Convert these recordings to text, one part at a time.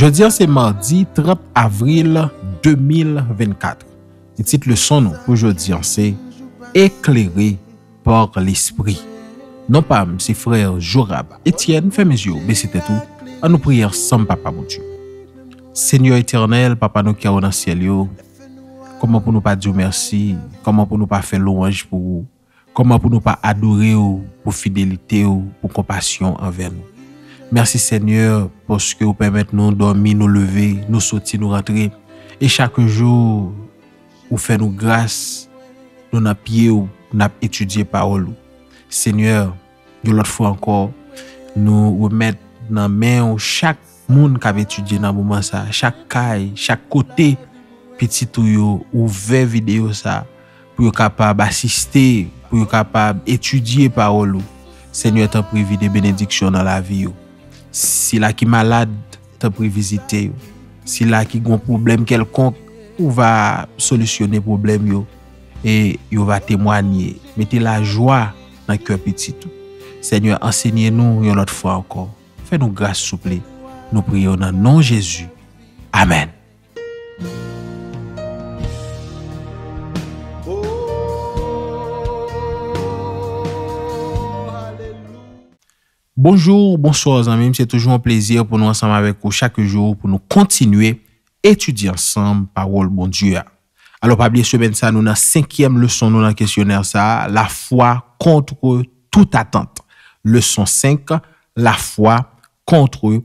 Jodi an se mardi 30 avril 2024. Y tit le son nou pou jodi an se ekleri por l'esprit. Non pa mse frer Jorab, Etienne, Femezio, Besetetou, an nou prier som papa moutou. Senyor Eternel, papa nou ki a ou nan siel yo, koman pou nou pa diyo mersi, koman pou nou pa fe louanj pou ou, koman pou nou pa adore ou, pou fidelite ou, pou komasyon anven nou. Mersi, Seigneur, poske ou pèmèt nou dòmi, nou leve, nou soti, nou rentre. E chakou jò, ou fè nou glas, nou napye ou nap etudye parol ou. Seigneur, yon lot fò ankor, nou wèmèt nan men ou chak moun kave etudye nan mouman sa, chak kaj, chak kote, peti tou yo, ou vè vide yo sa, pou yo kapab asiste, pou yo kapab etudye parol ou. Seigneur, tanpou vide benediksyon nan la vi yo. Si la ki malade, te privisite yo. Si la ki goun problem kelkon, ou va solisyonne problem yo. E yo va temwanye. Mete la jwa nan kyo piti tou. Seigneur, ansegne nou yon lot fwa ankon. Fè nou gras souple. Nou priyo nan non Jezu. Amen. Bonjour, bonsoir, c'est toujours un plaisir pour nous ensemble avec vous chaque jour, pour nous continuer à étudier ensemble parole, bon Dieu. Alors, Pablie Sebenza, nous avons la cinquième leçon dans le questionnaire, c'est la foi contre toute attente. Leçon 5, la foi contre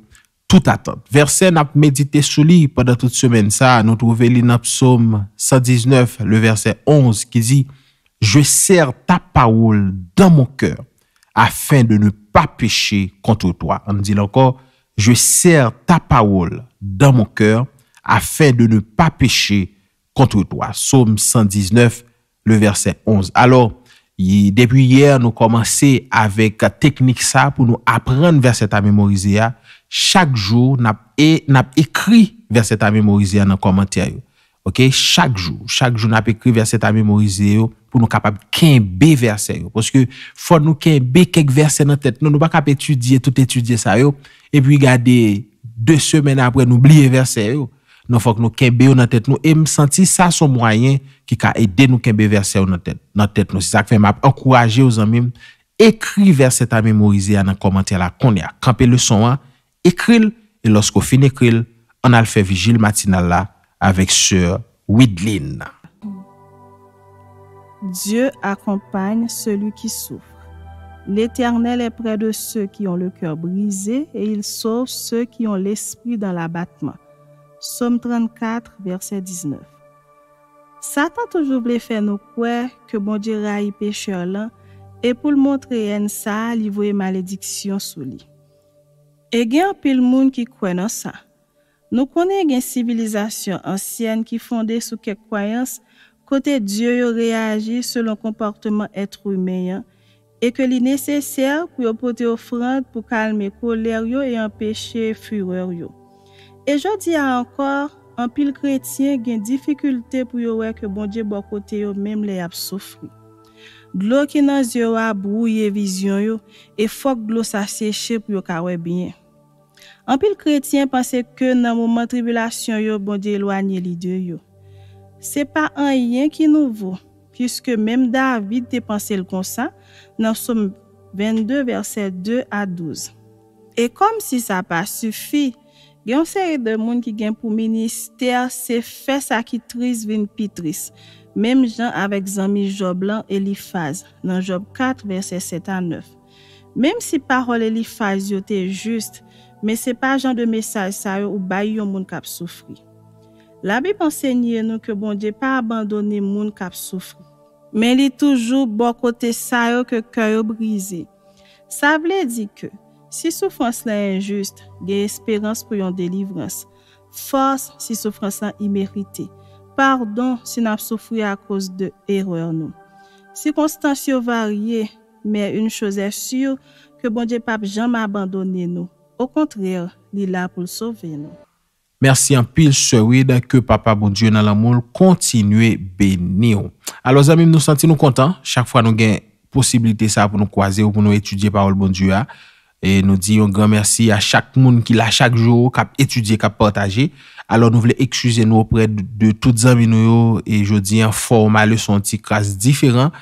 toute attente. Verset, nous avons médité sur lui pendant toute semaine, nous avons trouvé l'inapsomme 119, le verset 11, qui dit « Je sers ta parole dans mon cœur, afin de ne pas pécher contre toi. On dit encore, je sers ta parole dans mon cœur afin de ne pas pécher contre toi. Psaume 119, le verset 11. Alors, depuis hier, nous commençons avec la technique ça pour nous apprendre verset à mémoriser. Hein. Chaque jour, nous avons écrit verset à mémoriser dans les commentaire. Ok? Chaque jour, chaque jour, nous avons écrit verset à mémoriser pou nou kapap kembe verse yo, poske fò nou kembe kek verse yo nan tèt nou, nou bak ap etudye, tout etudye sa yo, epi yi gade, de semen apre nou bliye verse yo, nou fòk nou kembe yo nan tèt nou, e m senti sa son mwayen, ki ka ede nou kembe verse yo nan tèt nou, si sa kve m ap ankoraje yo zanmim, ekri verse ta memorize an an komantela, kon ya, kanpe le son an, ekril, e losko fin ekril, an alfe vijil matinal la, avek sè, wid lin nan. Dieu accompagne celui qui souffre. L'Éternel est près de ceux qui ont le cœur brisé et il sauve ceux qui ont l'esprit dans l'abattement. Somme 34, verset 19. Satan toujouble fè nou kwe ke bon dirayi peche lan et pou l'montre yenn sa li voue malédiksyon sou li. E gen apil moun ki kwen an sa. Nou konen gen sibilizasyon ansyen ki fonde sou ke kwayans moun kote Diyo yo reagi selon komportman etrou menyan, e ke li neseser kou yo pote ofrand pou kalme koler yo e anpeche fureur yo. E jodi a ankor, anpil kretien gen difikulte pou yo weke bon Diyo bo kote yo menm le ap sofri. Glou ki nan ziyo wap wou ye vizyon yo, e fok glou sa seche pou yo ka webyen. Anpil kretien panse ke nan mouman tribulasyon yo bon Diyo ilwani li deyo. se pa an yen ki nou vou, kiske mem Davide te panse l konsa nan som 22 verset 2 a 12. E kom si sa pa sufi, gen se y de moun ki gen pou minister se fes akitris vin pitris, mem jan avek zami Job lan elifaz nan Job 4 verset 7 a 9. Mem si parol elifaz yo te just, me se pa jan de mesaj sa yo ou bay yon moun kap soufri. La bi pansegnye nou ke bon dje pa abandone moun kap soufri. Men li toujou bo kote sa yo ke kèyo brize. Sa vle di ke, si soufrans la enjust, ge esperans pou yon delivrans. Fos si soufrans la imerite. Pardon si nan soufri a kouse de eror nou. Si konstansio varye, men yon chose sur ke bon dje pa jam abandone nou. Ou kontrèl, li la pou soufri nou. Mersi an pil sewe dan ke papa bon Diyo nan la moun kontinwe bene yo. Alo zanmim nou santi nou kontan. Chak fwa nou gen posibilite sa pou nou kwaze ou pou nou etudye parol bon Diyo ya. E nou di yon gran mersi a chak moun ki la chak jou kap etudye, kap partaje. Alo nou vle ekchize nou opre de tout zanmim nou yo. E jodi an forma le son ti kras diferan.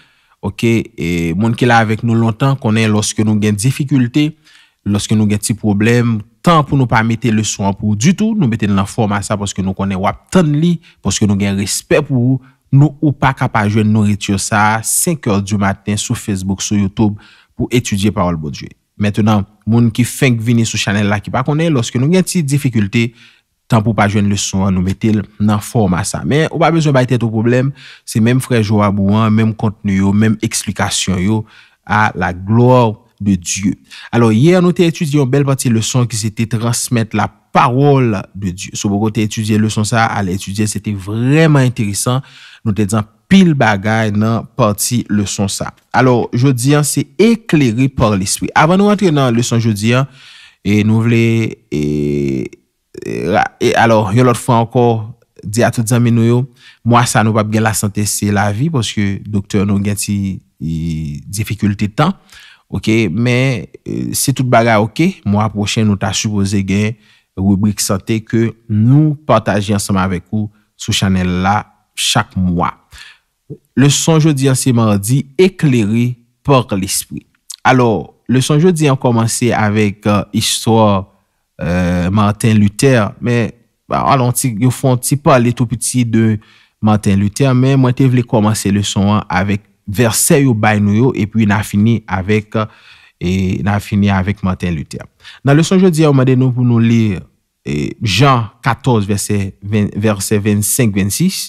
Ok, e moun ki la avek nou lontan konen loske nou gen defikulte. Loske nou gen ti probleme. tan pou nou pa mette leson an pou ou du tout, nou mette l nan forma sa pwoske nou konen wap tan li, pwoske nou gen respet pou ou, nou ou pa kapajwen nou retyo sa, 5 or du maten sou Facebook, sou Youtube, pou etudye parol bodjwe. Mettenan, moun ki feng vini sou chanel la ki pa konen, lwoske nou gen ti difikulte, tan pou pa jwen leson an nou mette l nan forma sa. Men, ou pa bezon bayte to problem, se menm frejwa bou an, menm konten yo, menm eksplikasyon yo, a la gloa ou, de Diyo. Alors, yè, nou te etudyon bel pati le son ki se te transmèt la parol de Diyo. Souboukou te etudyon le son sa, al etudyon, se te vreman enterisan, nou te dyan pil bagay nan pati le son sa. Alors, jodihan se ekleri par l'espri. Avan nou entri nan le son jodihan, nou vle, alors, yon lot fwa ankor, di ato dyan men nou yo, mwa sa nou pap gen la santè se la vi, porske doktor nou gen ti yi defikultè tan. Ok, men euh, se tout baga ok, mwen aposhen nou ta supoze gen rubrik sante ke nou patajan seman avek ou sou chanel la chak mwen. Le son jodi an seman di, ekleri por l'espri. Alors, le son jodi an komanse avek euh, histwa euh, Martin Luther, men alon ti yo fonti pa le tou piti de Martin Luther, men mwen te vle komanse le son an avek, versè yo bay nou yo, epi na fini avèk, na fini avèk Martin Luther. Nan lèson jodi, yo mwen den nou pou nou lè, jan 14 versè 25-26,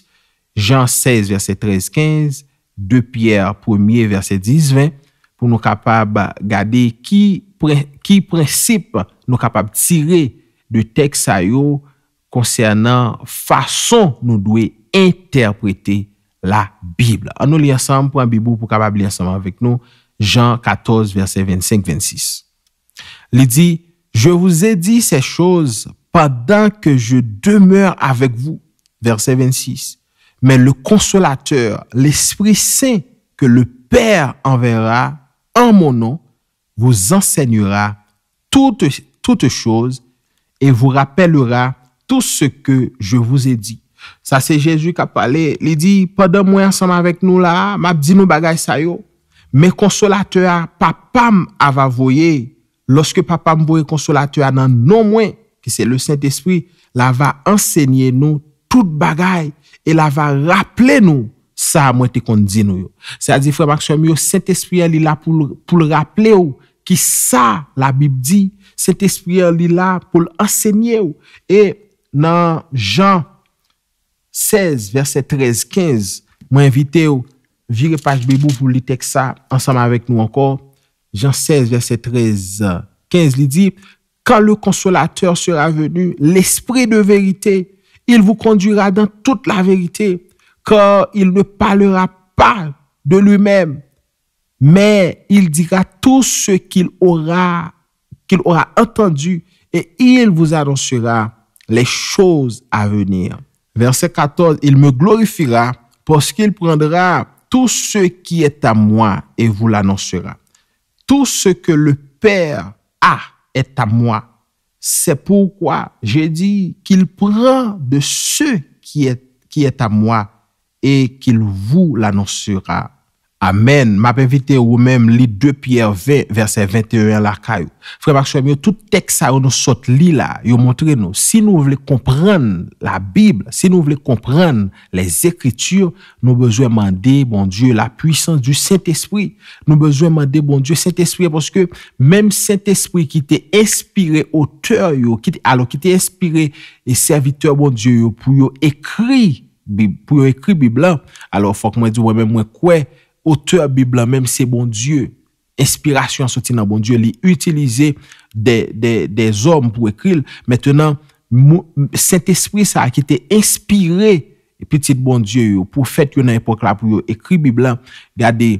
jan 16 versè 13-15, 2 Pierre 1 versè 10-20, pou nou kapab gade ki, ki prinsip nou kapab tire de tek sa yo konsèrnan fason nou dwe interprète la Bible. En nous lit ensemble pour un Bibou pour puisse lire ensemble avec nous, Jean 14, verset 25-26. Il dit, « je vous ai dit ces choses pendant que je demeure avec vous. Verset 26. Mais le consolateur, l'Esprit Saint que le Père enverra en mon nom, vous enseignera toutes choses et vous rappellera tout ce que je vous ai dit. Sa se Jezou kap pale, li di, padan mwen ansan avèk nou la, map di nou bagay sa yo, me konsolatoya papam ava voye, loske papam voye konsolatoya nan nou mwen, ki se le Saint-Esprit, la va ensegnye nou tout bagay, e la va rappele nou, sa mwen te kon di nou yo. Sa di, frèm ak chanm yo, Saint-Esprit el li la pou l'raple yo, ki sa la Bib di, Saint-Esprit el li la pou l'ensegnye yo, e nan jan, 16, verset 13, 15, Moi invité, ou virer page bibou pour lire que ça, ensemble avec nous encore. Jean 16, verset 13, 15 Il dit, « Quand le Consolateur sera venu, l'esprit de vérité, il vous conduira dans toute la vérité, car il ne parlera pas de lui-même, mais il dira tout ce qu'il aura, qu'il aura entendu et il vous annoncera les choses à venir. Verset 14, il me glorifiera parce qu'il prendra tout ce qui est à moi et vous l'annoncera. Tout ce que le Père a est à moi. C'est pourquoi j'ai dit qu'il prend de ce qui est, qui est à moi et qu'il vous l'annoncera Amen. M'apevite ou mèm li 2 Pierre 20, verset 21 lakay. Frère Marc Chouam, yo, tout tek sa ou nou sot li la, yo montre nou, si nou vle kompran la Bible, si nou vle kompran les ekritur, nou bezouè mande, bon Dieu, la puissance du Saint-Esprit. Nou bezouè mande, bon Dieu, Saint-Esprit, porske mèm Saint-Esprit ki te espire oteur yo, alò ki te espire serviteur bon Dieu yo, pou yo ekri, pou yo ekri Bibla. Alò fòk mwen di ou mèm mwen kwe, Ateur Bibla, mèm se bon Diyo, inspirasyon soti nan bon Diyo, li utilize de zom pou ekril. Mètènen, sènt espri sa ki te inspire petit bon Diyo yo pou fèt yo nan epok la pou yo. Ekri Bibla, ya de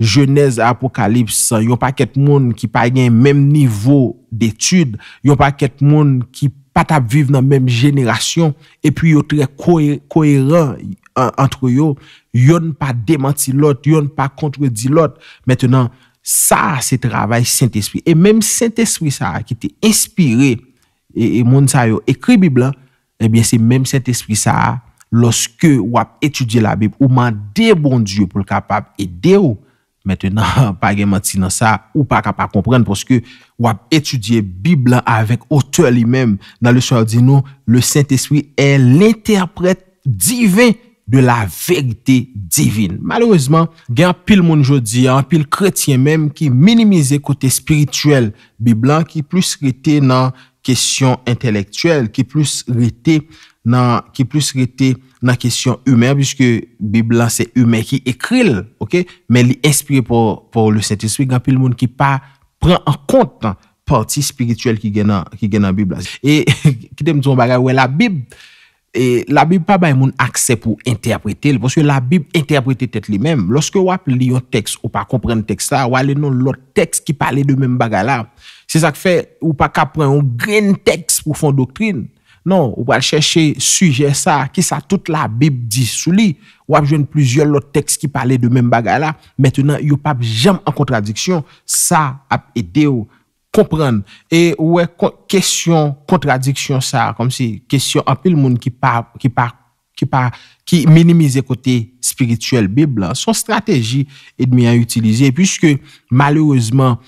jenez apokalips, yo pa ket moun ki pa gen mèm nivou d'etud, yo pa ket moun ki pat ap viv nan mèm jenerasyon, epi yo tre koheran, Antre yo, yo n pa demanti lot, yo n pa kontredi lot. Metenan, sa se travay Saint-Esprit. E menm Saint-Esprit sa, ki te espire, e moun sa yo ekri Biblan, e bie se menm Saint-Esprit sa, loske wap etudye la Bibl, ou man debon diyo pou l kapap et deyo. Metenan, pa gemanti nan sa, ou pa kapap kompren, poske wap etudye Biblan avèk ote li menm. Nan le soya di nou, le Saint-Esprit e l'interpret divin, de la verdi divine. Malouzman, gen pil moun jodi, an pil kretien menm ki minimize kote spirituel, biblan ki plus rete nan kesyon entelektuel, ki plus rete nan kesyon humer, biske biblan se humer ki ekril, men li espri pou le sèntiswi, gen pil moun ki pa pren an kontan parti spirituel ki gen nan bibla. E, kitem zon bagay wè la bib, E la bib pa ba yon akse pou interprete l, poske la bib interprete tet li men, loske wap li yon tekst ou pa komprene tekst la, wale non lot tekst ki pale de men baga la, se sak fe, ou pa kapren, ou gren tekst pou fon doktrine, non, wale cheshe suje sa, ki sa tout la bib di sou li, wap jwen plusieurs lot tekst ki pale de men baga la, metenan yon pap jam an kontradiksyon, sa ap ete ou, comprendre et ouais question contradiction ça comme si question un peu le monde qui pas qui pas qui pas qui minimise côté spirituel bible hein, son stratégie est bien utiliser puisque malheureusement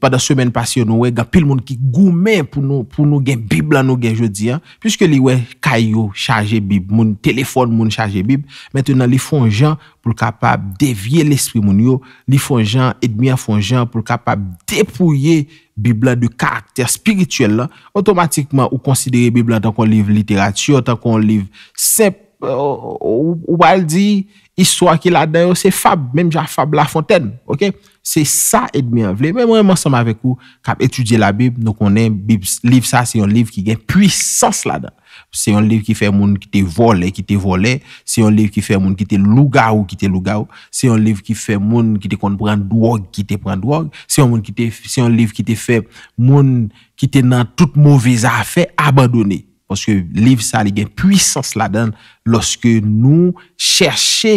pa da semen pasyon nou wey, gan pil moun ki goumen pou nou gen bib la nou gen jodi. Piske li wey kayo chaje bib, moun telefon moun chaje bib, meten nan li fon jan pou kapab devye l'espri moun yo, li fon jan, edmiyan fon jan, pou kapab depouye bib la du karakter spirituel la, otomatikman ou konsidere bib la tankon liv literatiyo, tankon liv sep, ou baldi, Istwa ki la den yo se Fab, menm ja Fab Lafontaine. Se sa Edmian Vle, menm wè monsom avek ou kap etudye la Bib, nou konen Bib sa se yon Liv ki gen pwisos la den. Se yon Liv ki fe moun ki te vole, ki te vole. Se yon Liv ki fe moun ki te louga ou, ki te louga ou. Se yon Liv ki fe moun ki te konpren douog, ki te pren douog. Se yon Liv ki te fe moun ki te nan tout mouvisa afe abadone. Poske liv sa li gen puissance la den loske nou chershe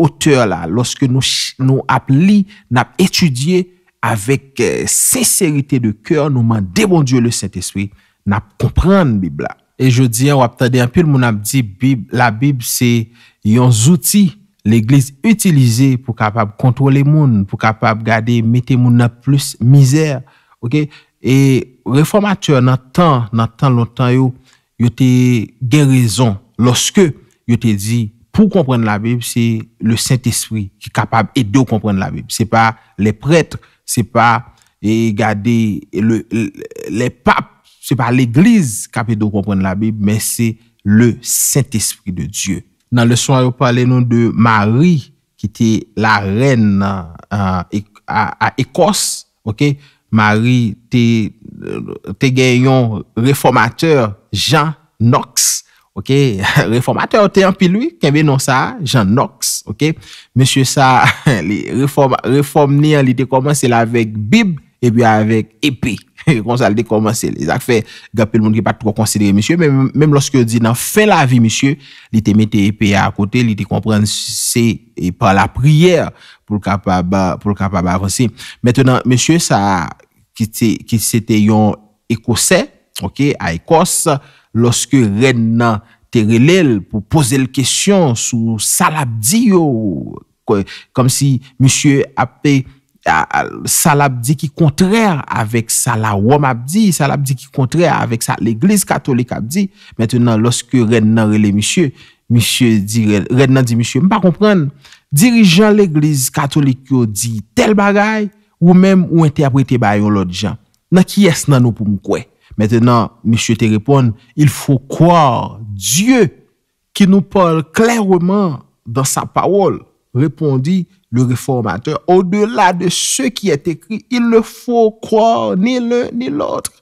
oteur e, e, e, la, loske nou ap li, nap etudye avek seserite de kyo, nou man debondye le set espri, nap komprende bib la. E jodi, wap tade anpil moun ap di, la bib se yon zouti, l'eglise utilize pou kapap kontrole moun, pou kapap gade mette moun ap plus mizer, ok? E reformateur nan tan, nan tan lontan yo, yo te gerizon. Lorske yo te di, pou komprenne la Bib, se le Saint-Esprit ki kapab ede ou komprenne la Bib. Se pa le pretre, se pa e gade, le pape, se pa l'Eglise kapab ede ou komprenne la Bib, men se le Saint-Esprit de Dieu. Nan le soin yo pale nou de Marie, ki te la reine euh, e, a Ekos, ok? Mari, te genyon reformateur Jean Knox. Ok, reformateur, te yon pi lui, kenbe yon sa, Jean Knox, ok. Monsie sa, reforme ni an li te komanse la vek bib, e bi a vek epi. Kon sa li te komanse, zak fe, gapel moun ki pa tro konsidere monsie, menm loske di nan fe la vi monsie, li te mette epi a kote, li te komprense e pa la priyer pou lka pa ba ronsi. Mettenan, monsie sa, ki se te yon ekosè, ok, a ekos, loske ren nan terilel pou pose l kèsyon sou salabdi yo, kom si misye apè salabdi ki kontrè avèk salawom abdi, salabdi ki kontrè avèk salegliz katolik abdi. Mètè nan loske ren nan rele misye, misye di ren nan di misye, mè pa kompren, dirijan legliz katolik yo di tel bagay, ou même ou interprété par l'autre gens. Dans qui est nous pour Maintenant, monsieur te répond, il faut croire Dieu qui nous parle clairement dans sa parole, répondit le réformateur. Au-delà de ce qui est écrit, il ne faut croire ni l'un ni l'autre.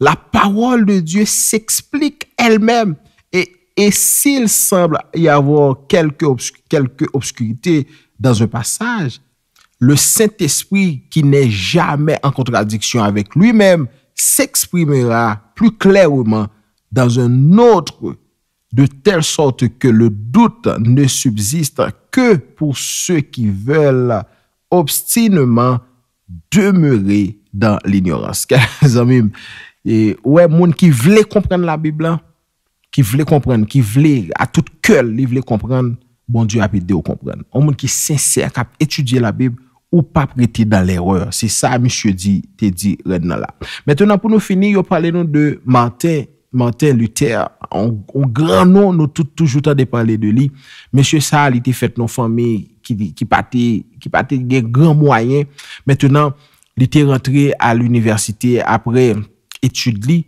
La parole de Dieu s'explique elle-même. Et, et s'il semble y avoir quelques quelques quelque obscurité dans un passage, Le Saint-Esprit ki ne jamais en contradiction avec lui-même s'exprimera plus clairement dans un autre de telle sorte que le doute ne subsiste que pour ceux qui veulent obstinement demeurer dans l'ignorance. Kè, zanmim? Ouè, moun ki vle komprenne la Bible, ki vle komprenne, ki vle, a tout keul, li vle komprenne, bon Dieu apide ou komprenne. Ou moun ki sincer kap etudye la Bible, ou pa priti dan l'erreur. Se sa, mèche di, te di, red nan la. Mètenan pou nou fini, yo pale nou de mantè, mantè Luther, ou gran nou nou toujoutan de pale de li. Mèche sa, li te fèt nou fòmè, ki patè gen gran mwayen. Mètenan, li te rentré a l'université apre etude li,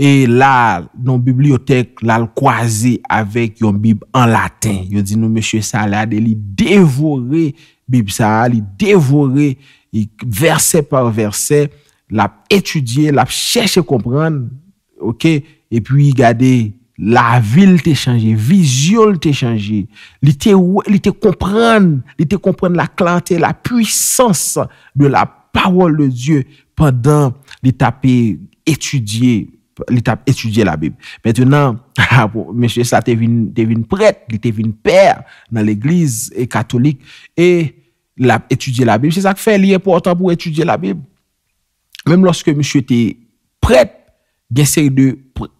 e la nou bibliotec lal kwa zè avèk yon bib en latèn. Yo di nou mèche sa, la de li devorè bibi sa hal, li devore, versè par versè, la etudye, la chèche kompran, ok, epi yi gade, la vil te chanje, vizyon te chanje, li te kompran, li te kompran la klantè, la puysans de la pawol le Diyo, padan li tap etudye, li tap etudye la bibi. Mètenan, mèche, sa te vin prèt, li te vin pèr nan l'eglise katolik, e mèche, l ap etudye la bib, se sak fe liye portan pou etudye la bib, mwenm loske msye te pret, gesèy de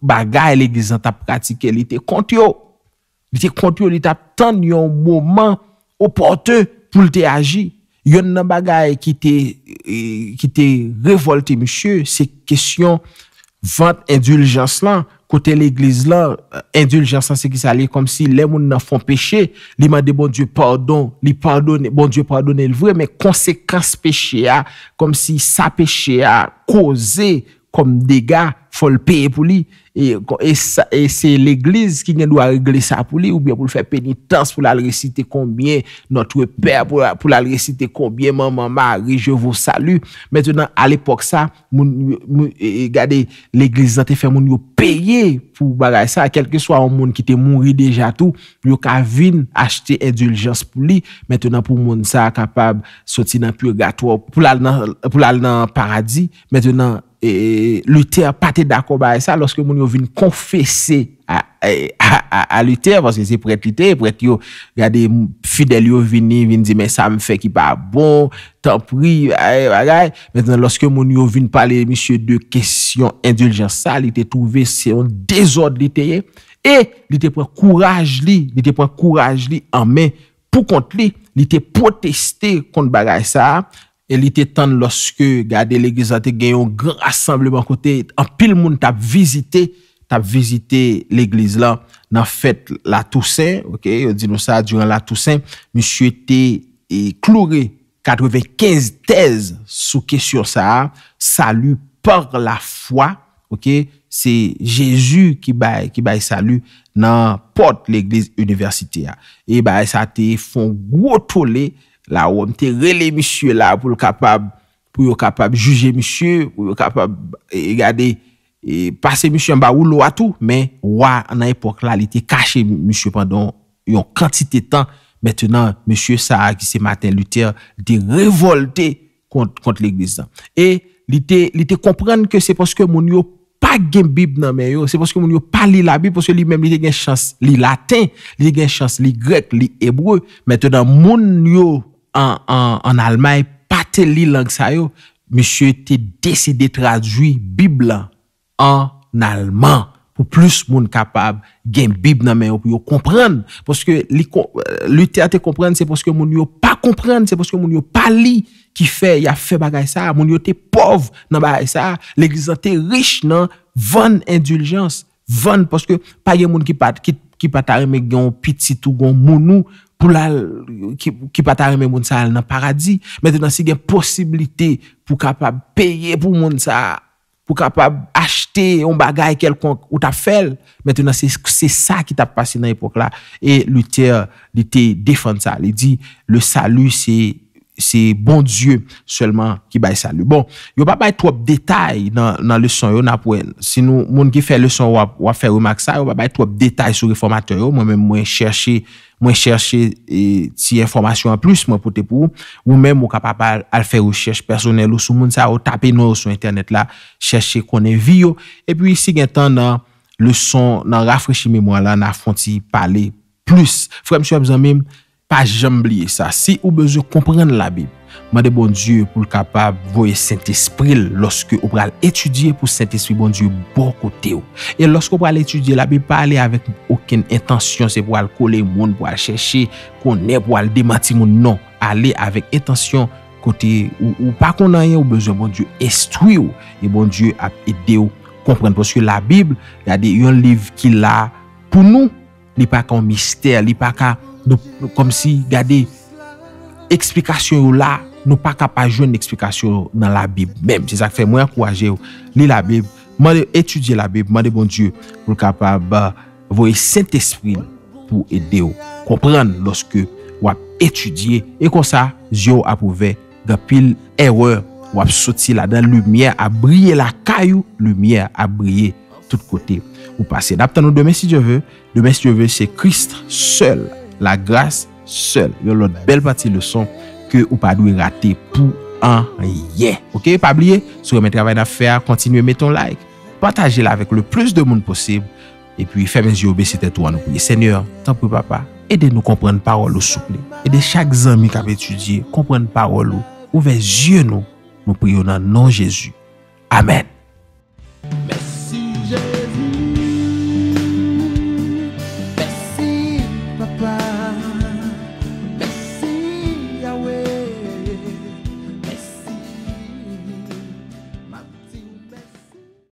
bagay le gizant ap pratike, li te kontyo, li te kontyo, li te ap tan yon mouman oporte pou l te aji, yon nan bagay ki te revolte msye, se kesyon vant induljans lan, kote l'Eglise lan, induljan san se ki sa li, kom si lè moun nan fon peche, li mande bon Diyo pardon, li pardon, bon Diyo pardon el vwe, men konsekans peche a, kom si sa peche a, koze kom dega, fòl peye pou li, e, e, e se l'Eglise ki gen do a regle sa pou li, ou bien pou l'fè penitans pou l'alresite konbyen, notre pè, pou l'alresite konbyen, maman, mari, jevo, salu. Mètenan, al epok sa, e, gade, l'Eglise zante fè moun yo peye pou bagay sa, kelke so a moun ki te mounri deja tou, yo ka vin achete induljans pou li, mètenan pou moun sa kapab soti nan pur gato, pou lal nan paradis, mètenan, E lute a pati dako bagay e sa, loske moun yo vin konfese a lute, vansi se pou et lute, pou et yo gade fidel yo vini, vin zi men sa m fe ki ba bon, tanpoui, ay, bagay, men zan loske moun yo vin pale, misye de, kesyon induljan sa, li te touve se yon dezod li te ye, e li te pren kouraj li, li te pren kouraj li anmen, pou kont li, li te proteste kont bagay sa, a, el ite tan loske gade l'Eglise a te genyon grassembleman kote, an pil moun tap vizite, tap vizite l'Eglise la nan fèt la Toussaint, ok, yo di nou sa, jounan la Toussaint, mi sou ete kloure 95 tez souke sur sa, salu par la fwa, ok, se Jejou ki bay salu nan pot l'Eglise Université a, e bay sa te fon gwo tole salu, la ou mte rele misye la pou yo kapab, pou yo kapab juje misye, pou yo kapab e, e gade, e pase misye mba ou lo atou, men wwa nan epok la li te kache misye pandon yon kantite tan, mettenan misye Saha ki se maten lute di revolte kont l'eglise dan. E li te komprende ke se poske moun yo pa gen bib nan men yo, se poske moun yo pa li la bib, poske li menm li gen chans li laten, li gen chans li grek, li ebre, mettenan moun yo, an almay patel li langsa yo, misyo te deside tradwi bib la an alman, pou plus moun kapab gen bib nan men yo, pou yo komprenn, poske li teate komprenn, se poske moun yo pa komprenn, se poske moun yo pa li ki fe, ya fe bagay sa, moun yo te pov nan bagay sa, l'eglisan te rich nan, van induljans, van poske pa gen moun ki patare, me gen pititou, gen mounou, pou la ki pa ta reme moun sa al nan paradis. Mètè nan, se gen posibilite pou kapab peye pou moun sa, pou kapab achte yon bagay kelkon ou ta fel. Mètè nan, se sa ki ta pase nan epok la. E loutè, loutè defante sa. Li di, le salu se... Se bon dieu selman ki bay salu. Bon, yo ba bay trop detay nan leson yo na pouen. Sinou, moun ki fè leson wap fè wou mak sa, yo ba bay trop detay sou reformatoy yo. Mwen mwen mwen chershe, mwen chershe si informasyon an plus mwen pote pou. Mwen mwen mwen kapapal al fè wou chershe personel ou sou moun sa, ou tape nou sou internet la, chershe konen vi yo. E pwi si gen tan nan leson, nan rafreshi memwa la, nan afonti pale plus. Frèm si wèm zan mèm, pa janm blye sa. Si ou bezo kompren la Bib, mande bon Diyo pou l kapav voye sent espri loske ou pral etudye pou sent espri bon Diyo bo kote ou. E loske ou pral etudye, la Bib pa ale avèk ouken etansyon, se pou al kole moun, pou al chèche, pou al demati moun, non, ale avèk etansyon kote ou pa konanye, ou bezo bon Diyo estri ou, e bon Diyo ap ede ou kompren. Poske la Bib, yade yon liv ki la pou nou, li pa ka mistè, li pa ka mistè, nou kom si gade eksplikasyon nou la, nou pa kapa joun eksplikasyon nou nan la bib mem, se sak fe mwen akou aje ou, li la bib mwen de etudye la bib, mwen de bon diyo, mwen kapa ba vwoye sent espri pou edye ou komprende loske wap etudye, e konsa, zyo apouve, gapil erwe wap soti la dan, lumiye a brye la kayou, lumiye a brye tout kote ou pase dap tan nou demen si diyo ve, demen si diyo ve se krist sel la grase sel, bel pati le son, ke ou pa nou e rate pou an ye. Ok, pa bliye, sou reme travay na fer, kontinuye, meton like, pataje la vek le plus de moun posib, e pi femen zi obesi te tou an nou kouye. Senyor, tanpou papa, ede nou kompren parol ou souple, ede chak zanmi kap etudye, kompren parol ou, ouve ziye nou, nou priyon nan non Jezu. Amen.